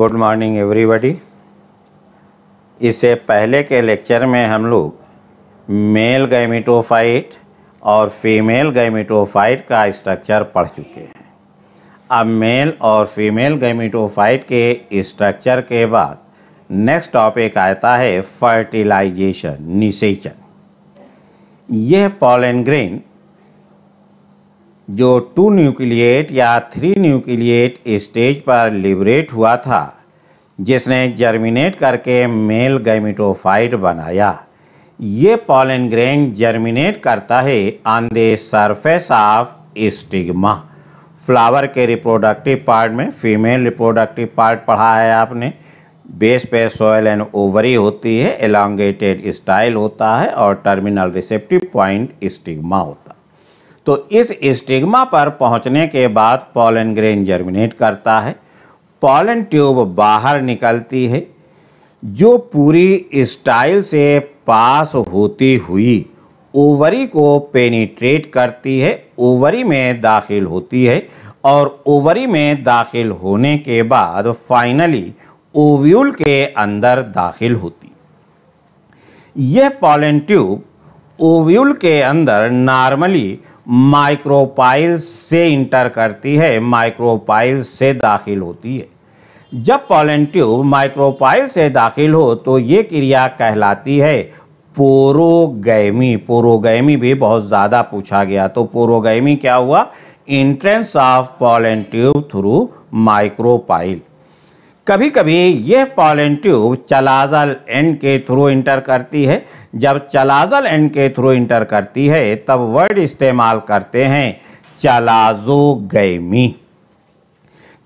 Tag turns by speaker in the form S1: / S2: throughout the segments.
S1: Good morning everybody इससे पहले के लेक्चर में हम लोग मेल गैमिटोफाइट और फीमेल गैमिटोफाइट का स्ट्रक्चर पढ़ चुके हैं अब मेल और फीमेल गैमिटोफाइट के स्ट्रक्चर के बाद नेक्स्ट टॉपिक आता है फर्टिलाइजेशन निषेचन यह पॉलन ग्रेन जो टू न्यूक्लिएट या थ्री न्यूक्लिएट स्टेज पर लिबरेट हुआ था जिसने जर्मिनेट करके मेल गैमिटोफाइट बनाया ये पॉलन ग्रेन जर्मिनेट करता है on the surface of stigma flower के रिप्रोडक्टिव पार्ट में फीमेल रिप्रोडक्टिव पार्ट पढ़ा है आपने बेस पे सोयल एंड ओवरी होती है एलोंगेटेड स्टाइल होता है और टर्मिनल रिसेप्टिव पॉइंट स्टिग्मा होता है तो इस स्टिग्मा पर पहुंचने के बाद पॉलन ग्रेन जर्मिनेट करता है पॉलन ट्यूब बाहर निकलती है जो पूरी स्टाइल से पास होती हुई ओवरी को पेनिट्रेट करती है ओवरी में दाखिल होती है और ओवरी में दाखिल होने के बाद फाइनली ओव्यूल के अंदर दाखिल होती यह पॉलन ट्यूब ओव्यूल के अंदर नॉर्मली माइक्रोपाइल से इंटर करती है माइक्रोपाइल से दाखिल होती है जब पॉलन ट्यूब माइक्रोपाइल से दाखिल हो तो ये क्रिया कहलाती है पोरोगैमी पोरोगैमी भी बहुत ज़्यादा पूछा गया तो पोरोगैमी क्या हुआ entrance of pollen tube through micropyle कभी कभी यह पॉलन ट्यूब चलाजल एंड के थ्रू इंटर करती है जब चलाजल एंड के थ्रू इंटर करती है तब वर्ड इस्तेमाल करते हैं चलाजोगी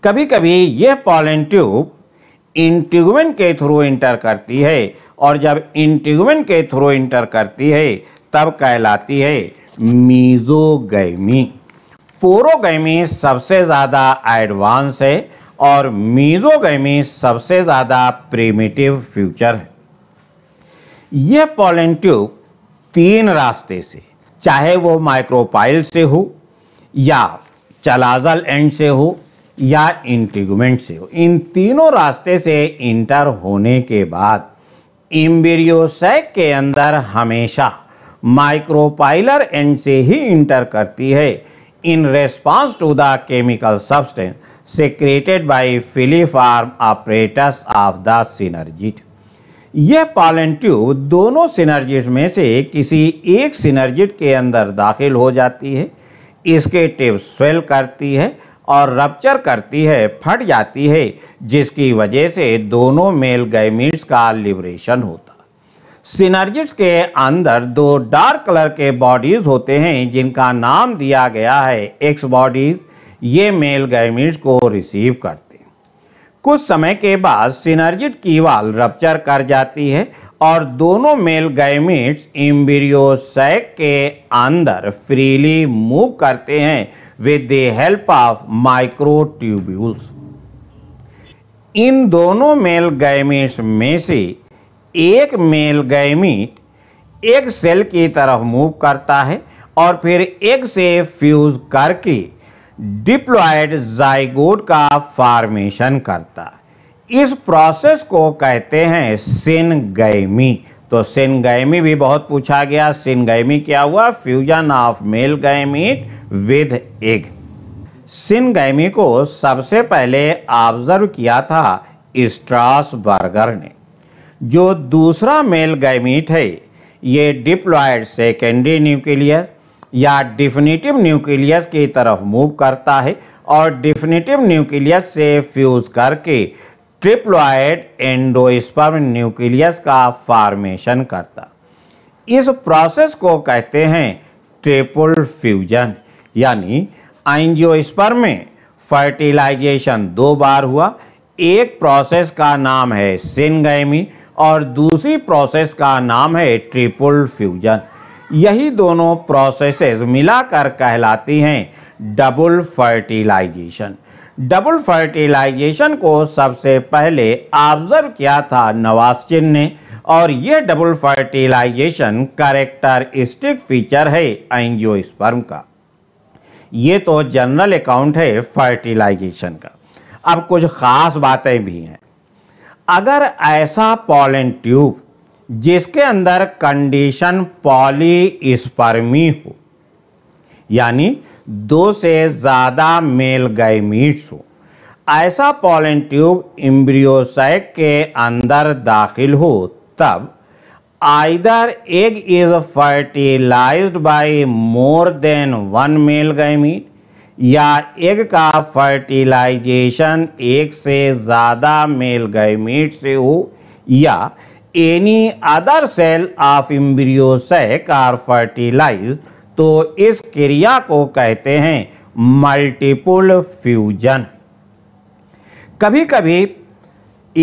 S1: कभी कभी यह पॉलन ट्यूब इंट्यूमेंट के थ्रू इंटर करती है और जब इंट्यूमेंट के थ्रू इंटर करती है तब कहलाती है मीजोगी पोरोगैमी सबसे ज़्यादा एडवांस है और मीजोगैमी सबसे ज़्यादा प्रीमेटिव फ्यूचर है यह पोलन ट्यूब तीन रास्ते से चाहे वो माइक्रोपाइल से हो या चलाजल एंड से हो या इंटीगमेंट से हो इन तीनों रास्ते से इंटर होने के बाद इम्बेरियोसैक के अंदर हमेशा माइक्रोपाइलर एंड से ही इंटर करती है in response to the chemical substance secreted by filiform apparatus of the synergid. यह पालन ट्यूब दोनों सिनर्जिट में से किसी एक सिनर्जिट के अंदर दाखिल हो जाती है इसके टिप स्वेल करती है और रप्चर करती है फट जाती है जिसकी वजह से दोनों मेल गैमिट्स का लिबरेशन होता है सिनर्जिट्स के अंदर दो डार्क कलर के बॉडीज होते हैं जिनका नाम दिया गया है एक्स बॉडीज ये मेल गैमिट को रिसीव करते हैं कुछ समय के बाद सिनर्जिट की वाल रप्चर कर जाती है और दोनों मेल गैमिट्स इम्बिरियोसैक के अंदर फ्रीली मूव करते हैं with the help of microtubules इन दोनों मेल गैमिट्स में से एक मेल गैमीट एक सेल की तरफ मूव करता है और फिर एक से फ्यूज करके डिप्लॉयड जाइगोड का फॉर्मेशन करता है इस प्रोसेस को कहते हैं सिनगैमी तो सिनगैमी भी बहुत पूछा गया सिनगैमी क्या हुआ fusion of male gamete with egg syngamy को सबसे पहले ऑब्जर्व किया था स्ट्रासबर्गर ने जो दूसरा मेल गैमीट है ये डिप्लॉयड सेकेंडरी न्यूक्लियस या डिफिनेटिव न्यूक्लियस की तरफ मूव करता है और डिफिनेटिव न्यूक्लियस से फ्यूज करके ट्रिप्लॉयड एंडोस्पर्म न्यूक्लियस का फॉर्मेशन करता इस प्रोसेस को कहते हैं ट्रिपल फ्यूजन यानी एंजियोस्पर्म में फर्टिलाइजेशन दो बार हुआ एक प्रोसेस का नाम है सिनगैमी और दूसरी प्रोसेस का नाम है ट्रिपल फ्यूजन यही दोनों प्रोसेसेस मिलाकर कहलाती हैं डबल फर्टिलाइजेशन डबल फर्टिलाइजेशन को सबसे पहले ऑब्जर्व किया था नवाज चिन्ह ने और यह डबल फर्टिलाइजेशन करेक्टरिस्टिक फीचर है स्पर्म का ये तो जनरल अकाउंट है फर्टिलाइजेशन का अब कुछ ख़ास बातें भी हैं अगर ऐसा पॉलन ट्यूब जिसके अंदर कंडीशन पॉलीस्पर्मी हो यानी दो से ज़्यादा मेल गैमीट्स हो ऐसा पॉलन ट्यूब इम्ब्रियोसाइक के अंदर दाखिल हो तब either egg is fertilised by more than one male gamete या एग का फर्टिलाइजेशन एक से ज़्यादा मेल गैमीट से हो या any other cell of embryo sac are fertilise तो इस क्रिया को कहते हैं मल्टीपुल फ्यूजन कभी कभी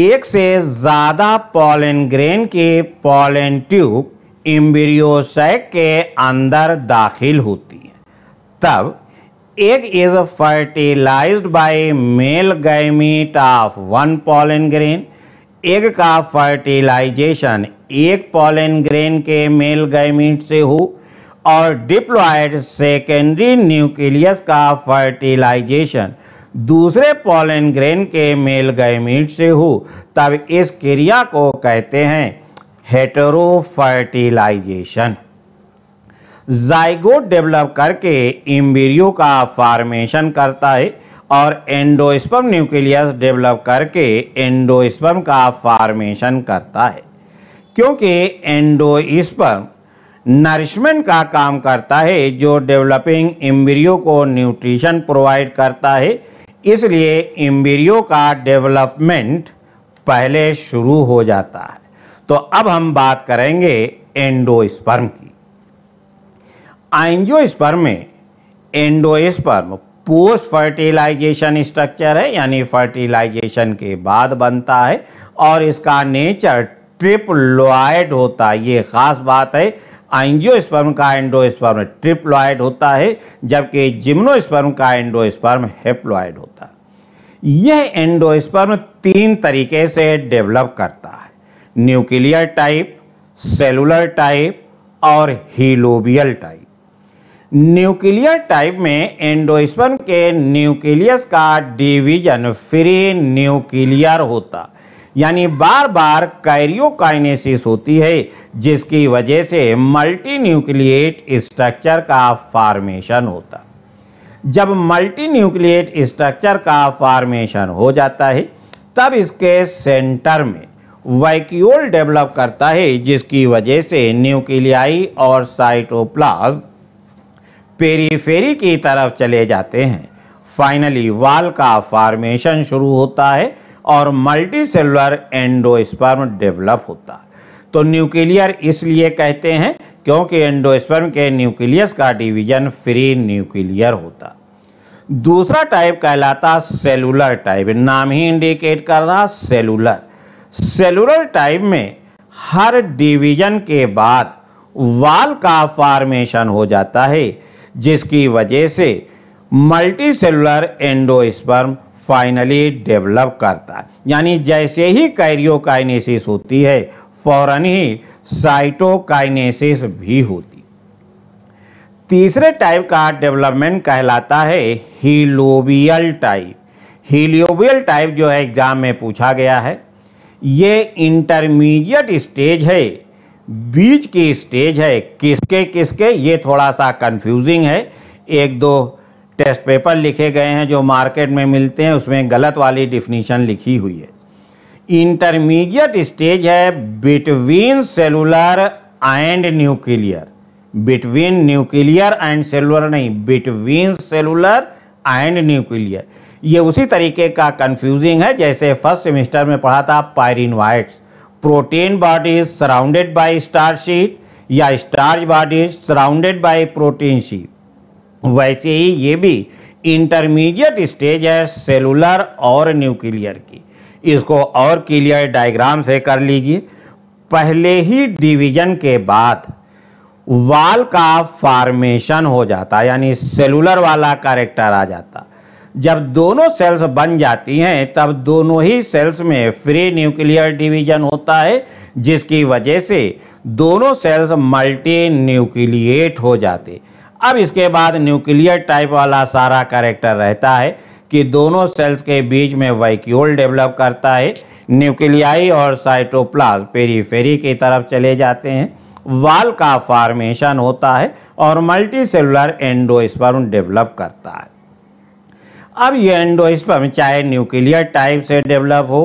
S1: एक से ज़्यादा पॉलन ग्रेन के पॉलन ट्यूब इम्ब्रियोसैक के अंदर दाखिल होती है तब egg is fertilise by male gamete of one pollen grain egg का फर्टिलाइजेशन एक पॉलन ग्रेन के मेल गैमिट से हो और डिप्लॉयड सेकेंडरी न्यूक्लियस का फर्टिलाइजेशन दूसरे पॉलन ग्रेन के मेल गैमिट से हो तब इस क्रिया को कहते हैं हेटरो फर्टिलाइजेशन जाइगोट डेवलप करके एम्ब्रियो का फॉर्मेशन करता है और एंडोस्पर्म न्यूक्लियस डेवलप करके एंडोस्पर्म का फॉर्मेशन करता है क्योंकि एंडोस्पर्म नरिशमेंट का काम करता है जो डेवलपिंग एम्ब्रियो को न्यूट्रिशन प्रोवाइड करता है इसलिए एम्ब्रियो का डेवलपमेंट पहले शुरू हो जाता है तो अब हम बात करेंगे एंडोस्पर्म की एंजियोस्पर्म में एंडोस्पर्म पोस्ट फर्टिलाइजेशन स्ट्रक्चर है यानी फर्टिलाइजेशन के बाद बनता है और इसका नेचर ट्रिपलॉयड होता है ये ख़ास बात है एंजियोस्पर्म का एंडोस्पर्म ट्रिप्लॉयड होता है जबकि जिम्नोस्पर्म का एंडोस्पर्म हेप्लॉयड होता है यह एंडोस्पर्म तीन तरीके से डेवलप करता है न्यूक्लियर टाइप सेलुलर टाइप और हीलोबियल टाइप न्यूक्लियर टाइप में एंडोस्पर्म के न्यूक्लियस का डिवीजन फ्री न्यूक्लियर होता यानी बार बार कैरियोकाइनेसिस होती है जिसकी वजह से मल्टी न्यूक्लिएट स्ट्रक्चर का फॉर्मेशन होता जब मल्टी न्यूक्लिएट स्ट्रक्चर का फॉर्मेशन हो जाता है तब इसके सेंटर में वैक्यूल डेवलप करता है जिसकी वजह से न्यूक्लियाई और साइटोप्लाज्म पेरीफेरी की तरफ चले जाते हैं फाइनली वाल का फॉर्मेशन शुरू होता है और मल्टी सेलुलर एंडोस्पर्म डेवलप होता है तो न्यूक्लियर इसलिए कहते हैं क्योंकि एंडोस्पर्म के न्यूक्लियस का डिवीजन फ्री न्यूक्लियर होता दूसरा टाइप कहलाता सेलुलर टाइप नाम ही इंडिकेट कर रहा सेलुलर सेलुलर टाइप में हर डिवीजन के बाद वाल का फॉर्मेशन हो जाता है जिसकी वजह से multicellular endosperm finally develop करता है यानी जैसे ही कैरियोकाइनेसिस होती है फौरन ही साइटोकाइनेसिस भी होती तीसरे टाइप का डेवलपमेंट कहलाता है हीलोबियल टाइप हीलोबियल टाइप जो है एग्जाम में पूछा गया है ये इंटरमीडिएट स्टेज है बीज की स्टेज है किसके किसके ये थोड़ा सा कंफ्यूजिंग है एक दो टेस्ट पेपर लिखे गए हैं जो मार्केट में मिलते हैं उसमें गलत वाली डिफिनीशन लिखी हुई है इंटरमीडिएट स्टेज है between cellular and nuclear between nuclear and cellular नहीं बिटवीन सेलुलर एंड न्यूक्लियर ये उसी तरीके का कंफ्यूजिंग है जैसे फर्स्ट सेमिस्टर में पढ़ा था pyrenoids protein bodies surrounded by star sheath या starch bodies surrounded by protein sheath वैसे ही ये भी इंटरमीडिएट स्टेज है सेलुलर और न्यूक्लियर की इसको और क्लियर डायग्राम से कर लीजिए पहले ही डिवीजन के बाद वाल का फॉर्मेशन हो जाता यानी सेलुलर वाला कैरेक्टर आ जाता जब दोनों सेल्स बन जाती हैं तब दोनों ही सेल्स में फ्री न्यूक्लियर डिवीजन होता है जिसकी वजह से दोनों सेल्स मल्टी न्यूक्लिएट हो जाते अब इसके बाद न्यूक्लियर टाइप वाला सारा करेक्टर रहता है कि दोनों सेल्स के बीच में वैक्यूल डेवलप करता है न्यूक्लियाई और साइटोप्लाज पेरीफेरी की तरफ चले जाते हैं वाल का फॉर्मेशन होता है और मल्टी सेलुलर एंडोस्पर्म डेवलप करता है अब ये एंडोस्पर्म चाहे न्यूक्लियर टाइप से डेवलप हो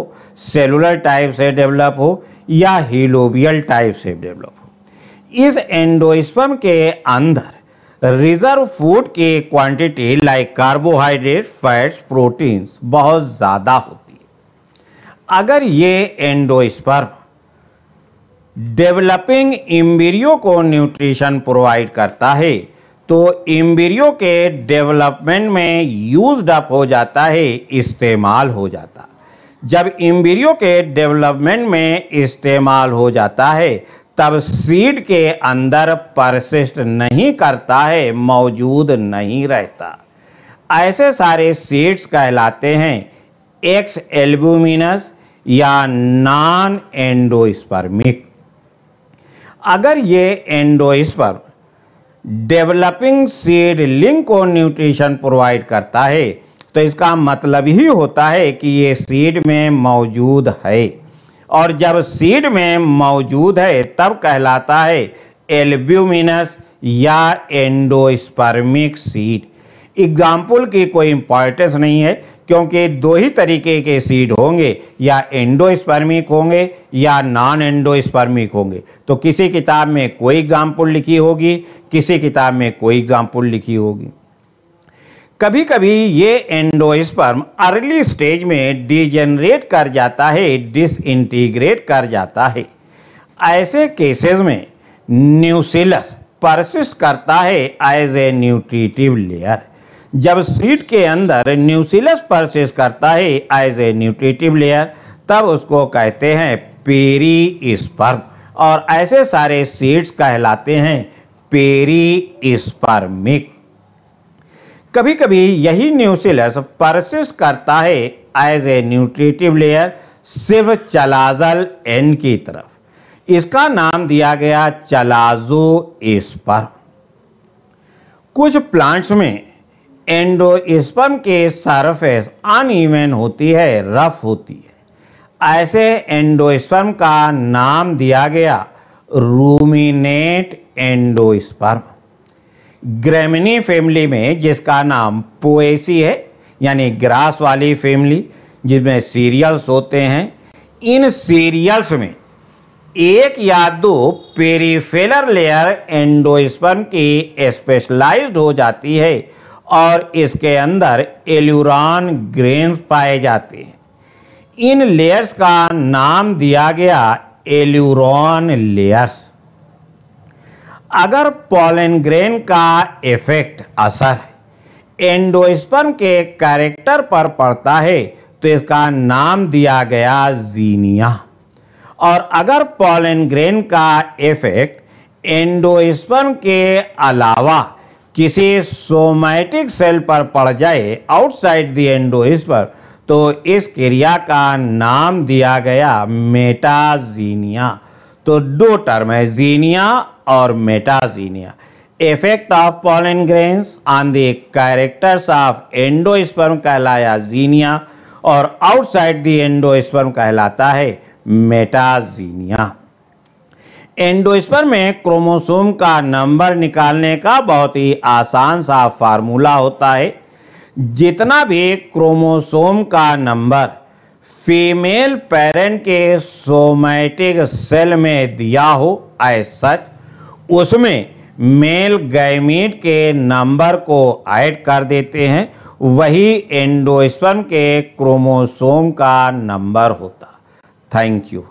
S1: सेलुलर टाइप से डेवलप हो या हीलोबियल टाइप से डेवलप हो इस एंडोस्पम के अंदर रिजर्व फूड की quantity like carbohydrate fats proteins बहुत ज़्यादा होती है अगर ये एंडोस्पर्म डेवलपिंग इम्बीरियो को न्यूट्रिशन प्रोवाइड करता है तो इम्बिरियो के डेवलपमेंट में यूज अप हो जाता है इस्तेमाल हो जाता जब इम्बिरियो के डेवलपमेंट में इस्तेमाल हो जाता है तब सीड के अंदर परसिस्ट नहीं करता है मौजूद नहीं रहता ऐसे सारे सीड्स कहलाते हैं एक्स एल्बुमिनस या नॉन एंडोस्पर्मिक अगर ये एंडोस्पर्म डेवलपिंग सीड लिंक और न्यूट्रिशन प्रोवाइड करता है तो इसका मतलब ही होता है कि ये सीड में मौजूद है और जब सीड में मौजूद है तब कहलाता है एल्ब्यूमिनस या एंडोस्पर्मिक सीड एग्जाम्पल की कोई इंपॉर्टेंस नहीं है क्योंकि दो ही तरीके के सीड होंगे या एंडोस्पर्मिक होंगे या नॉन एंडोस्पर्मिक होंगे तो किसी किताब में कोई गामपुल लिखी होगी किसी किताब में कोई गामपुल लिखी होगी कभी कभी ये एंडोस्पर्म अर्ली स्टेज में डिजेनरेट कर जाता है डिसइंटीग्रेट कर जाता है ऐसे केसेस में न्यूसिलस परसिस्ट करता है एज ए न्यूट्रीटिव लेयर जब सीड के अंदर न्यूसिलस परचेस करता है एज ए न्यूट्रिटिव लेयर तब उसको कहते हैं पेरी स्पर्म और ऐसे सारे सीड्स कहलाते हैं पेरी स्पर्मिक कभी कभी यही न्यूसिलस परसिस करता है एज ए न्यूट्रिटिव लेयर सिर्फ चलाजल एन की तरफ इसका नाम दिया गया चलाजो स्पर्म कुछ प्लांट्स में एंडोस्पर्म के सरफेस अनइवन होती है रफ होती है ऐसे एंडोस्पर्म का नाम दिया गया रूमिनेट एंडोस्पर्म ग्रेमिनी फैमिली में जिसका नाम पोएसी है यानी ग्रास वाली फैमिली जिसमें सीरियल्स होते हैं इन सीरियल्स में एक या दो पेरीफेलर लेयर एंडोस्पर्म की स्पेशलाइज्ड हो जाती है और इसके अंदर एल्यूरान ग्रेन्स पाए जाते हैं इन लेयर्स का नाम दिया गया एल्यूरॉन लेयर्स अगर पॉलन ग्रेन का इफेक्ट असर एंडोस्पर्म के कैरेक्टर पर पड़ता है तो इसका नाम दिया गया जीनिया और अगर पॉलन ग्रेन का इफेक्ट एंडोस्पर्म के अलावा किसी सोमैटिक सेल पर पड़ जाए आउटसाइड द एंडोइस पर तो इस क्रिया का नाम दिया गया मेटाजीनिया तो दो टर्म है जीनिया और metaxenia effect of pollen grains on the characters of endosperm कहलाया जीनिया और आउटसाइड द एंडोस्पर्म कहलाता है मेटाजीनिया एंडोस्पर में क्रोमोसोम का नंबर निकालने का बहुत ही आसान सा फार्मूला होता है जितना भी क्रोमोसोम का नंबर फीमेल पेरेंट के सोमैटिक सेल में दिया हो एज सच उसमें मेल गैमीट के नंबर को ऐड कर देते हैं वही एंडोस्पर्म के क्रोमोसोम का नंबर होता थैंक यू